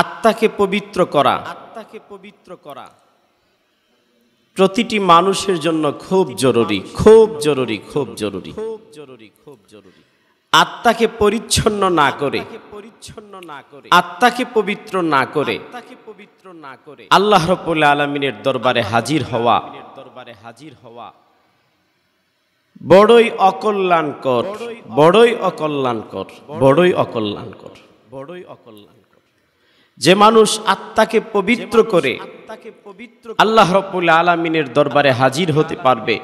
আত্মাকে পবিত্র করা আত্মাকে পবিত্র করা প্রতিটি মানুষের জন্য খুব জরুরি খুব জরুরি খুব জরুরি খুব জরুরি খুব জরুরি আত্মাকে পরিচ্ছন্ন না করে পরিচ্ছন্ন না করে আত্মাকে পবিত্র না করে আত্মাকে পবিত্র না করে আল্লাহ রব্বুল আলামিনের দরবারে হাজির হওয়া দরবারে হাজির হওয়া বড়ই কর বড়ই কর বড়ই কর বড়ই অকল্যাণকর যে মানুষ আত্মাকে পবিত্র করে আল্লাহ রব্বুল আলমিনের দরবারে হাজির হতে পারবে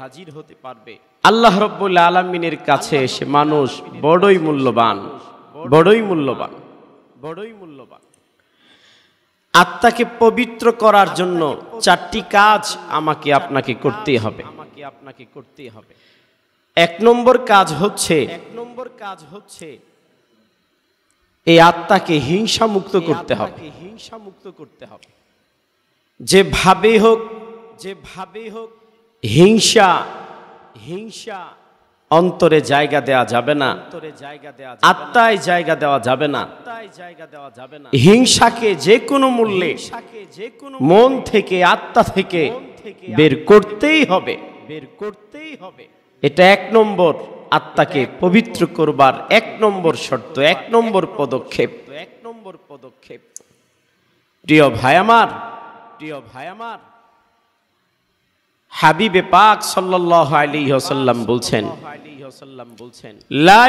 হাজির হতে পারবে আল্লাহ রব্বুল আলমিনের কাছে সে মানুষ বড়ই মূল্যবান বড়ই মূল্যবান বড়ই মূল্যবান আত্মাকে পবিত্র করার জন্য চারটি কাজ আমাকে আপনাকে করতে হবে আমাকে আপনাকে করতে হবে এক নম্বর কাজ হচ্ছে এক নম্বর কাজ হচ্ছে এই আত্মাকে হিংসা মুক্ত করতে হবে হিংসা মুক্ত করতে হবে যেভাবে হোক যেভাবে হোক হিংসা হিংসা অন্তরে জায়গা দেওয়া যাবে না আত্মায় জায়গা দেওয়া যাবে না হিংসাকে যে কোনো মূল্যে মন থেকে আত্মা থেকে বের করতেই হবে বের করতেই হবে এটা এক নম্বর আত্মাকে পবিত্র করবার এক নম্বর শর্ত এক নম্বর পদক্ষেপ এক নম্বর পদক্ষেপ প্রিয় ভাই আমার প্রিয় ভাই আমার হাবিবে পাক সাল্লাল্লাহু বলছেন লা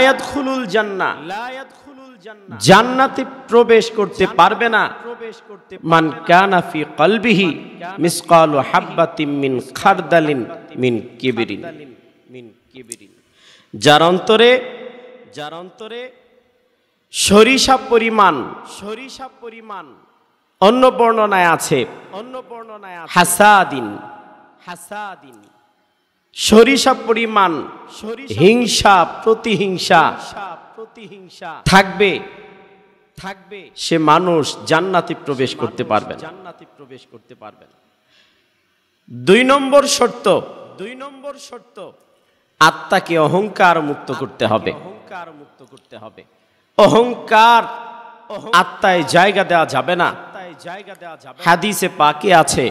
জান্নাতে প্রবেশ করতে পারবে না প্রবেশ করতে মান কানা ফি কলবিহি মিসকালু হাববাতিন মিন খারদালিন মিন মিন যার অন্তরে যার অন্তরে সরিষা পরিমাণ সরিষা পরিমাণ অন্য বর্ণনায় আছে অন্য বর্ণনায় হাসাদিন হাসাদিন সরিষা পরিমাণ হিংসা প্রতিহিংসা প্রতিহিংসা থাকবে থাকবে সে মানুষ জান্নাতে প্রবেশ করতে পারবে জান্নাতে প্রবেশ করতে পারবে দুই নম্বর শর্ত দুই নম্বর শর্ত আত্মাকে অহংকার মুক্ত করতে হবে অহংকার মুক্ত করতে হবে অহংকার আত্মায় জায়গা দেওয়া যাবে না হাদিসে পাকে আছে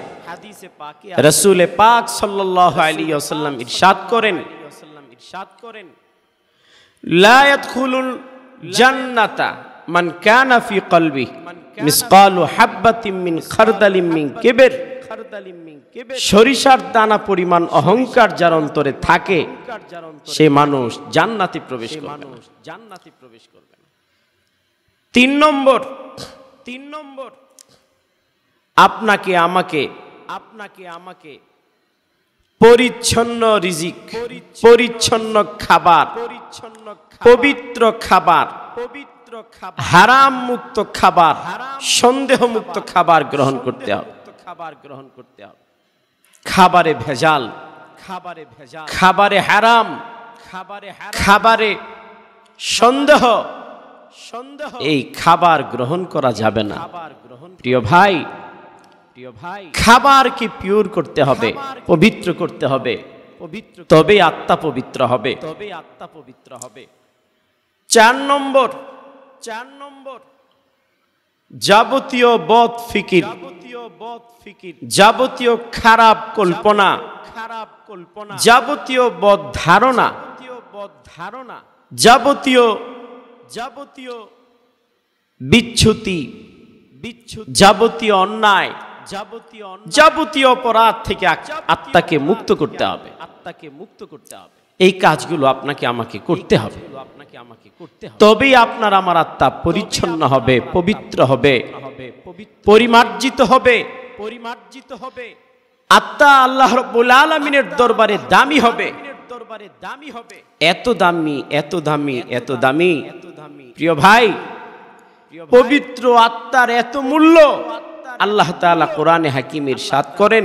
রসুলে পাক সাল্লাহ আলী আসাল্লাম ইরশাদ করেন ইরশাদ করেন লায়াত খুলুল জান্নাতা মান কানা ফি কলবি মিসকালু হাব্বাতিম মিন খারদালিম মিন কিবর সরিষার দানা পরিমাণ অহংকার যার অন্তরে থাকে সে মানুষ জান্নাতি প্রবেশ করবে জান্নাতি প্রবেশ করবে তিন নম্বর তিন নম্বর আপনাকে আমাকে আপনাকে আমাকে পরিচ্ছন্ন রিজিক পরিচ্ছন্ন খাবার পরিচ্ছন্ন পবিত্র খাবার পবিত্র খাবার হারাম মুক্ত খাবার সন্দেহ মুক্ত খাবার গ্রহণ করতে হবে খাবার গ্রহণ করতে হবে খাবারে ভেজাল খাবারে ভেজাল খাবারে হারাম খাবারে খাবারে সন্দেহ সন্দেহ এই খাবার গ্রহণ করা যাবে না প্রিয় ভাই প্রিয় ভাই খাবার কি পিওর করতে হবে পবিত্র করতে হবে পবিত্র তবে আত্মা পবিত্র হবে তবে আত্মা পবিত্র হবে চার নম্বর চার নম্বর যাবতীয় বদ ফিকির যাবতীয় খারাপ কল্পনা খারাপ কল্পনা যাবতীয় বদ ধারণা ধারণা যাবতীয় যাবতীয় বিচ্ছুতি যাবতীয় অন্যায় যাবতীয় অপরাধ থেকে আত্মাকে মুক্ত করতে হবে আত্মাকে মুক্ত করতে হবে এই কাজগুলো আপনাকে আমাকে করতে হবে তবেই আপনার আমার আত্মা পরিচ্ছন্ন হবে পবিত্র হবে পরিমার্জিত হবে পরিমার্জিত হবে আত্মা আল্লাহ রব্বুল আলমিনের দরবারে দামি হবে দরবারে দামি হবে এত দামি এত দামি এত দামি প্রিয় ভাই পবিত্র আত্মার এত মূল্য আল্লাহ তাআলা কোরআনে হাকিমের সাথ করেন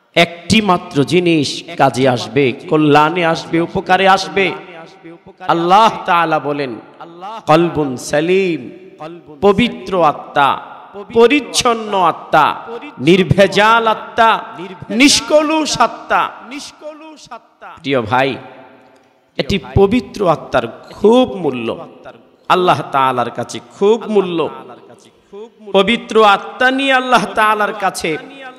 একটি মাত্র জিনিস কাজে আসবে কল্যাণে আসবে উপকারে আসবে আল্লাহ তাআলা বলেন কলবুন সালিম পবিত্র আত্মা পরিচ্ছন্ন আত্মা নির্ভেজাল আত্মা নিষ্কলুষ আত্মা নিষ্কলুষ আত্মা প্রিয় ভাই এটি পবিত্র আত্মার খুব মূল্য আল্লাহ তালার কাছে খুব মূল্য পবিত্র আত্মা নিয়ে আল্লাহ তাআলার কাছে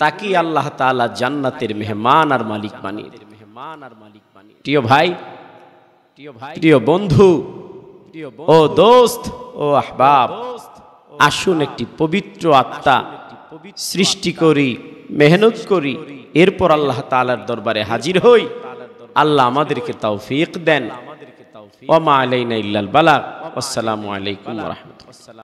তাকে আল্লাহ তালা জান্নাতের মেহমান আর মালিক বানিয়ে দেবে মেহমান আর মালিক বানিয়ে প্রিয় ভাই প্রিয় বন্ধু ও দোস্ত ও আহবাব আসুন একটি পবিত্র আত্মা সৃষ্টি করি মেহনত করি এরপর আল্লাহ তালার দরবারে হাজির হই আল্লাহ আমাদেরকে তাও তৌফিক দেন ওমা আলাইনা ইল্লাল বালা আসসালামু আলাইকুম রহমতুল্লাহ